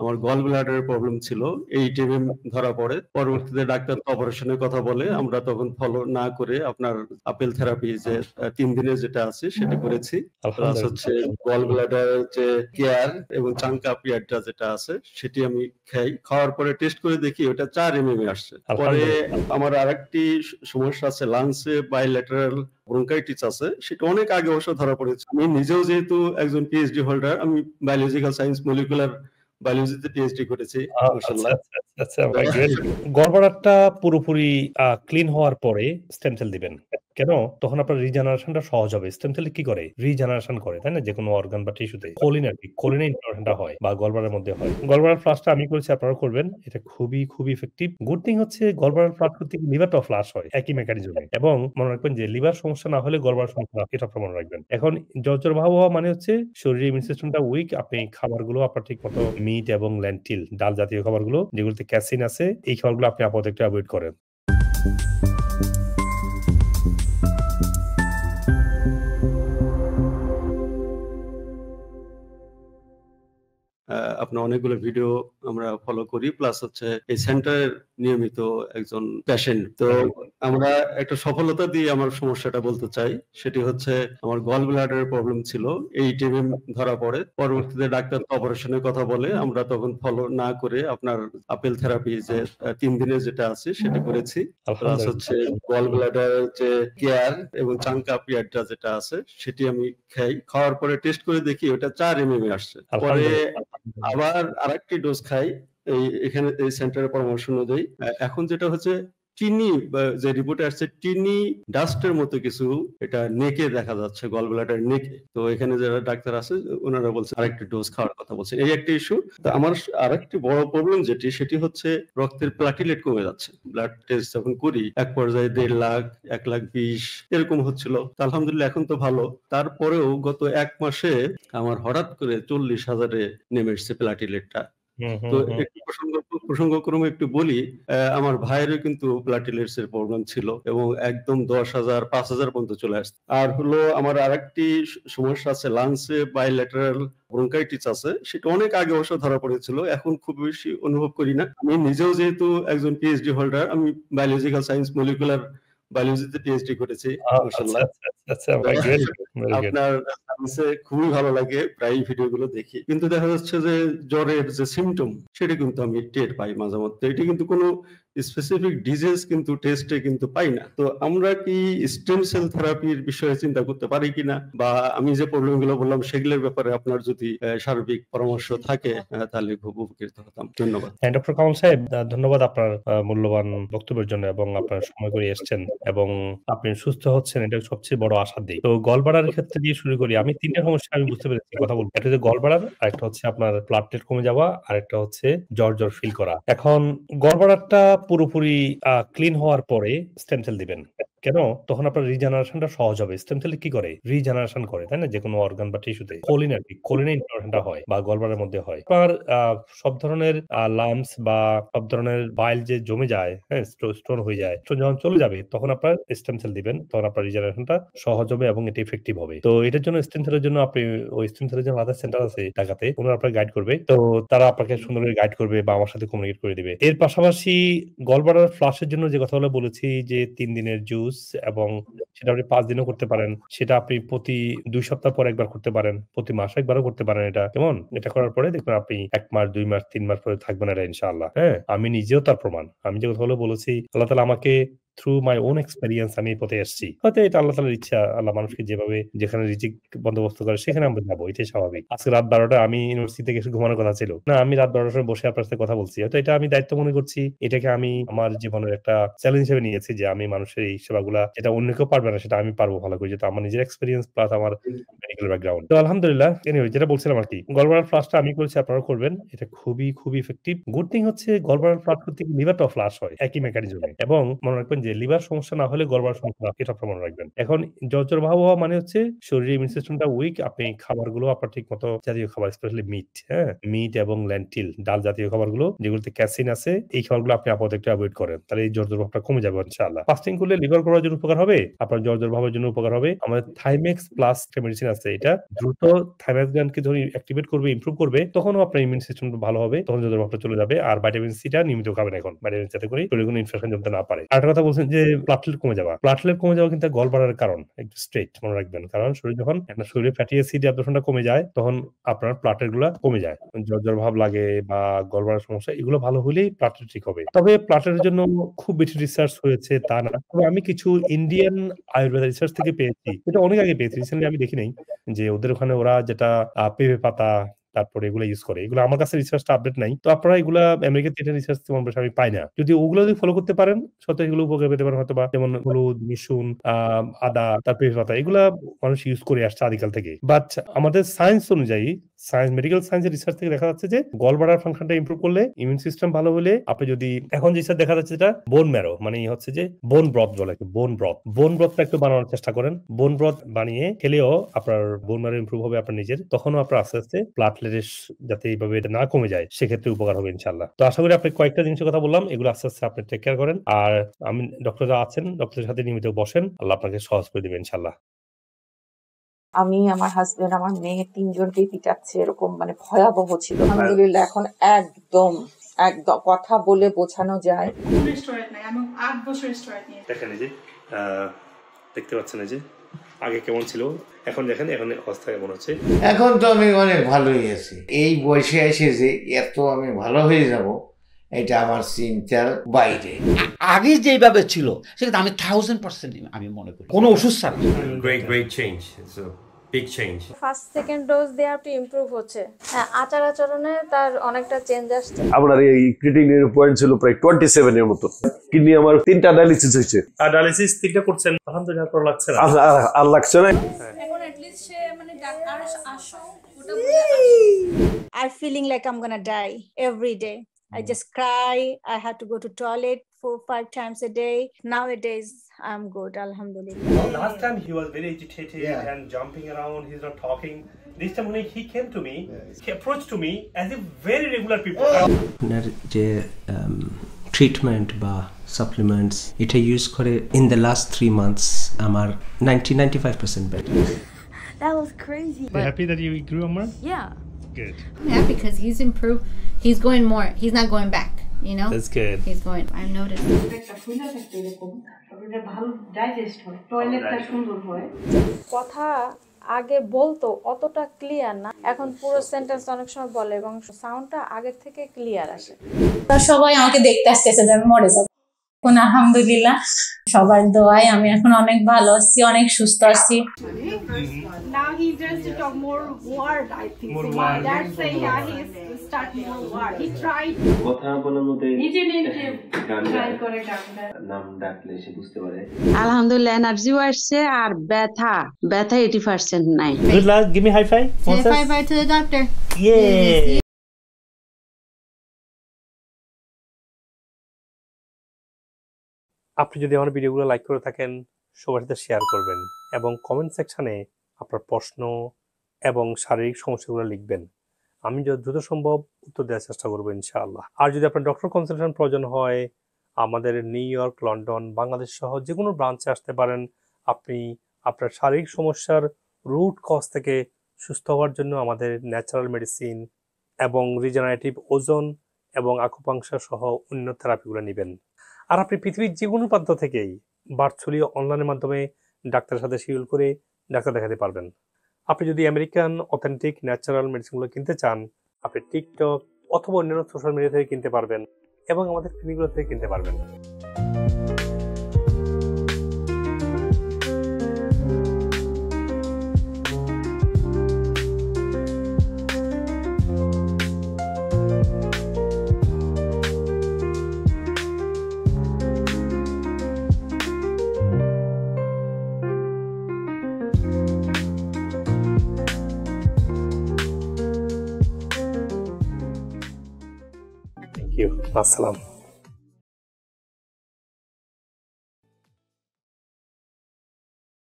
আমার গল ব্লাডারের প্রবলেম ছিল এই টিভিএম ধরা পড়ে পরবর্তীতে ডাক্তার অপারেশনের কথা বলে আমরা তখন ফলো না করে আপনার আপেল থেরাপি যে তিন দিনে যেটা আছে সেটা করেছি প্লাস হচ্ছে গল ব্লাডার যে কেয়ার এবং চাঙ্কা পিয়ারটা যেটা আছে সেটি আমি খাই খাওয়ার পরে টেস্ট করে দেখি ওটা চার এম আসছে পরে আমার আরেকটি সমস্যা আছে লাংসে বাইলেটারাল ব্রঙ্কাইটিস আছে সেটা অনেক আগে অবশ্য ধরা পড়েছে আমি নিজেও যেহেতু একজন পিএইচডি হোল্ডার আমি বায়োলজিক্যাল সায়েন্স মলিকুলার বায়োলজিতে পিএইচডি করেছি আচ্ছা, আচ্ছা, আচ্ছা, আচ্ছা পুরোপুরি ক্লিন হওয়ার পরে স্টেম সেল দিবেন কেন তখন আপনার রিজেনারেশনটা সহজ হবে স্টেম সেল কি করে রিজেনারেশন করে তাই না যে কোনো অর্গান বা টিস্যুতে কোলিন আর কি কোলিনের ইন্টারেশনটা হয় বা গলবারের মধ্যে হয় গলবারের ফ্লাশটা আমি করেছি আপনারা করবেন এটা খুবই খুবই ইফেক্টিভ গুড থিং হচ্ছে গলবারের ফ্লাশ করতে লিভারটা ফ্লাশ হয় একই মেকানিজমে এবং মনে রাখবেন যে লিভার সমস্যা না হলে গলবার সমস্যা এটা মনে রাখবেন এখন জর্জর ভাব হওয়া মানে হচ্ছে শরীরের ইমিউন সিস্টেমটা উইক আপনি খাবারগুলো আপনার ঠিক মতো মিট এবং ল্যান্টিল ডাল জাতীয় খাবারগুলো যেগুলোতে ক্যাসিন আছে এই খাবারগুলো আপনি আপাতত একটু অ্যাভয়েড করেন আপনার অনেকগুলো ভিডিও আমরা ফলো করি প্লাস হচ্ছে এই সেন্টারের নিয়মিত একজন প্যাশেন্ট তো আমরা একটা সফলতা দিয়ে আমার সমস্যাটা বলতে চাই সেটি হচ্ছে আমার গল ব্লাডারের প্রবলেম ছিল এই টিএমএম ধরা পড়ে পরবর্তীতে ডাক্তার অপারেশনের কথা বলে আমরা তখন ফলো না করে আপনার আপেল থেরাপি যে তিন দিনের যেটা আছে সেটা করেছি প্লাস হচ্ছে গল ব্লাডার যে কেয়ার এবং চাঙ্কা পিয়ারটা যেটা আছে সেটি আমি খাই খাওয়ার পরে টেস্ট করে দেখি ওটা চার এমএম আসছে পরে আবার আরেকটি ডোজ খাই এই এখানে এই সেন্টারের পরামর্শ অনুযায়ী এখন যেটা হচ্ছে চিনি যে রিপোর্টে আসছে চিনি ডাস্টের মতো কিছু এটা নেকে দেখা যাচ্ছে গলবেলাটার নেকে তো এখানে যারা ডাক্তার আছে ওনারা বলছে আরেকটি ডোজ খাওয়ার কথা বলছে এই একটা ইস্যু তো আমার আরেকটি বড় প্রবলেম যেটি সেটি হচ্ছে রক্তের প্লাটিলেট কমে যাচ্ছে ব্লাড টেস্ট যখন করি এক পর্যায়ে দেড় লাখ এক লাখ বিশ এরকম হচ্ছিল আলহামদুলিল্লাহ এখন তো ভালো তারপরেও গত এক মাসে আমার হঠাৎ করে চল্লিশ হাজারে নেমে এসছে প্লাটিলেটটা তো একটু প্রসঙ্গ প্রসঙ্গক্রমে একটু বলি আমার ভাইয়েরও কিন্তু প্লাটিলেটস এর প্রবলেম ছিল এবং একদম দশ হাজার পাঁচ হাজার পর্যন্ত চলে আসছে আর হলো আমার আরেকটি সমস্যা আছে লাংসে বাইলেটারাল ব্রঙ্কাইটিস আছে সেটা অনেক আগে অবশ্য ধরা পড়েছিল এখন খুব বেশি অনুভব করি না আমি নিজেও যেহেতু একজন পিএইচডি হোল্ডার আমি বায়োলজিক্যাল সায়েন্স মলিকুলার বায়োলজিতে পিএইচডি করেছি আপনার খুবই ভালো লাগে প্রায় ভিডিওগুলো দেখি কিন্তু দেখা যাচ্ছে যে জ্বরের যে সিমটম সেটা কিন্তু আমি টের পাই মাঝে মধ্যে এটি কিন্তু কোনো স্পেসিফিক ডিজিজ কিন্তু টেস্টে কিন্তু পাই না তো আমরা কি স্টেম সেল থেরাপির বিষয়ে চিন্তা করতে পারি কিনা বা আমি যে প্রবলেম গুলো বললাম সেগুলোর ব্যাপারে আপনার যদি সার্বিক পরামর্শ থাকে তাহলে খুব উপকৃত হতাম ধন্যবাদ ডক্টর হ্যাঁ, কামাল সাহেব ধন্যবাদ আপনার মূল্যবান বক্তব্যের জন্য এবং আপনার সময় করে এসছেন এবং আপনি সুস্থ হচ্ছেন এটা সবচেয়ে বড় আশা দিই তো গলবাড়ার ক্ষেত্রে দিয়ে শুরু করি আমি তিনটা সমস্যা আমি বুঝতে পেরেছি কথা বলবো একটা হচ্ছে গলবাড়ার আরেকটা হচ্ছে আপনার প্লাটলেট কমে যাওয়া আরেকটা হচ্ছে জ্বর জ্বর ফিল করা এখন গলবাড়ারটা পুরোপুরি ক্লিন হওয়ার পরে স্টেম সেল দিবেন কেন তখন আপনার রিজেনারেশনটা সহজ হবে স্টেম সেল কি করে রিজেনারেশন করে তাই না যে কোনো অর্গান বা টিস্যুতে কোলিন আর কি কোলিনে ইনফরমেশনটা হয় বা গলবারের মধ্যে হয় আপনার সব ধরনের লামস বা সব ধরনের বাইল যে জমে যায় হ্যাঁ স্টোর হয়ে যায় তো যখন চলে যাবে তখন আপনার স্টেম সেল দিবেন তখন আপনার রিজেনারেশনটা সহজ হবে এবং এটি ইফেক্টিভ হবে তো এটার জন্য স্টেম সেলের জন্য আপনি ওই স্টেম সেলের জন্য আদার সেন্টার আছে ঢাকাতে ওনারা আপনাকে গাইড করবে তো তারা আপনাকে সুন্দর করে গাইড করবে বা আমার সাথে কমিউনিকেট করে দিবে এর পাশাপাশি গলবারের ফ্লাশের জন্য যে কথা বলেছি যে তিন দিনের জুস ইউজ এবং সেটা আপনি পাঁচ দিনও করতে পারেন সেটা আপনি প্রতি দুই সপ্তাহ পর একবার করতে পারেন প্রতি মাসে একবারও করতে পারেন এটা কেমন এটা করার পরে দেখবেন আপনি এক মাস দুই মাস তিন মাস পরে থাকবেন এটা ইনশাআল্লাহ হ্যাঁ আমি নিজেও তার প্রমাণ আমি যে কথা বলেছি আল্লাহ তালা আমাকে থ্রু মাই ওন এক্সপেরিয়েন্স আমি পথে এসেছি হয়তো এটা আল্লাহ তালার ইচ্ছা আল্লাহ মানুষকে যেভাবে যেখানে রিজিক বন্দোবস্ত করে সেখানে আমরা যাবো এটাই স্বাভাবিক আজকে রাত বারোটা আমি ইউনিভার্সিটি থেকে ঘুমানোর কথা ছিল না আমি রাত বারোটার সময় বসে আপনার সাথে কথা বলছি হয়তো এটা আমি দায়িত্ব মনে করছি এটাকে আমি আমার জীবনের একটা চ্যালেঞ্জ হিসেবে নিয়েছি যে আমি মানুষের এই সেবাগুলা এটা অন্য কেউ পারবে না সেটা আমি পারবো ভালো করে যেহেতু আমার নিজের এক্সপিরিয়েন্স প্লাস আমার মেডিকেল ব্যাকগ্রাউন্ড তো আলহামদুলিল্লাহ এনিওয়ে যেটা বলছিলাম আর কি গলবারের ফ্লাসটা আমি করেছি আপনারা করবেন এটা খুবই খুবই ইফেক্টিভ গুড থিং হচ্ছে গলবারের ফ্লাস করতে লিভার টফ ফ্লাস হয় একই মেকানিজমে এবং মনে রাখবেন যে লিভার সমস্যা না হলে গর্ভার সমস্যা এটা প্রমাণ রাখবেন এখন জ্বর ভাব হওয়া মানে হচ্ছে শরীরের ইমিউন সিস্টেমটা উইক আপনি খাবারগুলো আপনার ঠিক মতো জাতীয় খাবার স্পেশালি মিট হ্যাঁ মিট এবং ল্যান্টিল ডাল জাতীয় খাবারগুলো যেগুলোতে ক্যাসিন আছে এই খাবারগুলো আপনি আপাতত একটু অ্যাভয়েড করেন তাহলে এই জ্বর ভাবটা কমে যাবে ইনশাআল্লাহ ফাস্টিং করলে লিভার করার জন্য উপকার হবে আপনার জ্বর ভাবের জন্য উপকার হবে আমাদের থাইমেক্স প্লাস মেডিসিন আছে এটা দ্রুত থাইমেক্স গ্ল্যান্ডকে ধরে অ্যাক্টিভেট করবে ইমপ্রুভ করবে তখনও আপনার ইমিউন সিস্টেম ভালো হবে তখন জ্বর ভাবটা চলে যাবে আর ভাইটামিন সিটা নিয়মিত খাবেন এখন ভাইটামিন যাতে করে কোনো ইনফেকশন জমতে না পারে আর একটা কথা বলছেন যে প্লাটলেট কমে যাওয়া প্লাটলেট কমে যাওয়া কিন্তু গল বাড়ার কারণ একটু স্ট্রেট মনে রাখবেন কারণ শরীর যখন একটা শরীরে ফ্যাটি অ্যাসিড অ্যাবজর্পশনটা কমে যায় তখন আপনার প্লাটের গুলা কমে যায় জ্বর জ্বর ভাব লাগে বা গল বাড়ার সমস্যা এগুলো ভালো হলেই প্লাটলেট ঠিক হবে তবে প্লাটের জন্য খুব বেশি রিসার্চ হয়েছে তা না তবে আমি কিছু ইন্ডিয়ান আয়ুর্বেদ রিসার্চ থেকে পেয়েছি এটা অনেক আগে পেয়েছি রিসেন্টলি আমি দেখি নাই যে ওদের ওখানে ওরা যেটা পেঁপে পাতা তারপরে এগুলো ইউজ করে এগুলো আমার কাছে রিসার্চটা আপডেট নাই তো আপনারা এগুলা আমেরিকাতে এটা রিসার্চ তেমন আমি পাই না যদি ওগুলো যদি ফলো করতে পারেন সত্যি এগুলো উপকার পেতে পারেন হয়তো বা যেমন হলুদ মিশুন আদা তারপরে পাতা এগুলা মানুষ ইউজ করে আসছে আদিকাল থেকে বাট আমাদের সায়েন্স অনুযায়ী সায়েন্স মেডিকেল সায়েন্সের রিসার্চ থেকে দেখা যাচ্ছে যে গল বাড়ার ফাংশনটা ইম্প্রুভ করলে ইমিউন সিস্টেম ভালো হলে আপনি যদি এখন যেটা দেখা যাচ্ছে যেটা বোন ম্যারো মানে হচ্ছে যে বোন ব্রথ বলে বোন ব্রথ বোন ব্রথটা একটু বানানোর চেষ্টা করেন বোন ব্রথ বানিয়ে খেলেও আপনার বোন ম্যারো ইম্প্রুভ হবে আপনার নিজের তখনও আপনার আস্তে আস্তে প্লাটলেটের যাতে এইভাবে এটা না কমে যায় সেক্ষেত্রে উপকার হবে ইনশাল্লাহ তো আশা করি আপনি কয়েকটা জিনিসের কথা বললাম এগুলো আস্তে আস্তে আপনি টেক কেয়ার করেন আর আমি ডক্টর আছেন ডক্টরের সাথে নিয়মিত বসেন আল্লাহ আপনাকে সহজ করে দেবে ইনশাল্লাহ আমি আমার হাজবেন্ড আমার মেয়ে তিনজনকেই পিটাচ্ছে এরকম মানে ভয়াবহ ছিল হ্যাঁ। আলহামদুলিল্লাহ এখন একদম একদম কথা বলে বোঝানো যায় দেখেন যে দেখতে পাচ্ছেন যে আগে কেমন ছিল এখন দেখেন এখন অবস্থা কেমন হচ্ছে এখন তো আমি অনেক ভালোই আছি এই বয়সে এসে যে এত আমি ভালো হয়ে যাব এটা আমার চিন্তার বাইরে আগে যেভাবে ছিল সেটা আমি থাউজেন্ড পার্সেন্ট আমি মনে করি কোনো ওষুধ ছাড়া change big change first second dose দেওয়ার একটু ইমপ্রুভ হচ্ছে হ্যাঁ আচার আচরণে তার অনেকটা চেঞ্জ আসছে আপনার এই ক্রিটিনের পয়েন্ট ছিল প্রায় 27 এর মতো কিডনি আমার তিনটা ডায়ালিসিস হয়েছে ডায়ালিসিস তিনটা করছেন আলহামদুলিল্লাহ ভালো লাগছে না আর লাগছে না এখন এট লিস্ট সে মানে ডাক্তার আসো I feeling like I am gonna die every day I mm. just cry. I had to go to toilet four five times a day. Nowadays, I'm good. Alhamdulillah. Last time he was very agitated yeah. and jumping around. He's not talking. This time he came to me, he approached to me as if very regular people. যে treatment um, treatment supplements supplements use করে in the last three months আমার ninety ninety 95 percent better. That was crazy. But happy that you grew a Yeah. Good. I'm happy because he's improved. He's going more. He's not going back. You know. That's good. He's going. I've noticed. আগে বলতো অতটা clear না এখন পুরো sentence অনেক সময় বলে এবং সাউন্ডটা আগের থেকে ক্লিয়ার আসে সবাই আমাকে দেখতে আসতেছে যে আমি মরে যাব এখন আলহামদুলিল্লাহ সবার দোয়ায় আমি এখন অনেক ভালো আছি অনেক সুস্থ আছি needs to talk more word, I think. More so word. That's a, yeah, he's start more word. He tried. কথা বলার মধ্যে নিজে নিজে ট্রাই করে ডাক্তার নাম ডাকলে সে বুঝতে পারে আলহামদুলিল্লাহ এনার্জিও আসছে আর ব্যথা ব্যথা 80% নাই good luck give me high five Say bye bye to the doctor. Yeah. আপনি যদি আমার ভিডিওগুলো লাইক করে থাকেন সবার সাথে শেয়ার করবেন এবং কমেন্ট সেকশানে আপনার প্রশ্ন এবং শারীরিক সমস্যাগুলো লিখবেন আমি যত দ্রুত সম্ভব উত্তর দেওয়ার চেষ্টা করবো ইনশাআল্লাহ আর যদি আপনার ডক্টর কনসালটেশন প্রয়োজন হয় আমাদের নিউ ইয়র্ক লন্ডন বাংলাদেশ সহ যে কোনো ব্রাঞ্চে আসতে পারেন আপনি আপনার শারীরিক সমস্যার রুট কজ থেকে সুস্থ হওয়ার জন্য আমাদের ন্যাচারাল মেডিসিন এবং রিজেনারেটিভ ওজন এবং আকুপাংশা সহ অন্য থেরাপিগুলো নেবেন আর আপনি পৃথিবীর যে কোনো প্রান্ত থেকেই ভার্চুয়ালি অনলাইনের মাধ্যমে ডাক্তারের সাথে শিডিউল করে ডাক্তার দেখাতে পারবেন আপনি যদি আমেরিকান অথেন্টিক ন্যাচারাল মেডিসিনগুলো কিনতে চান আপনি টিকটক অথবা অন্যান্য সোশ্যাল মিডিয়া থেকে কিনতে পারবেন এবং আমাদের ক্লিনিকগুলো থেকে কিনতে পারবেন مع السلامه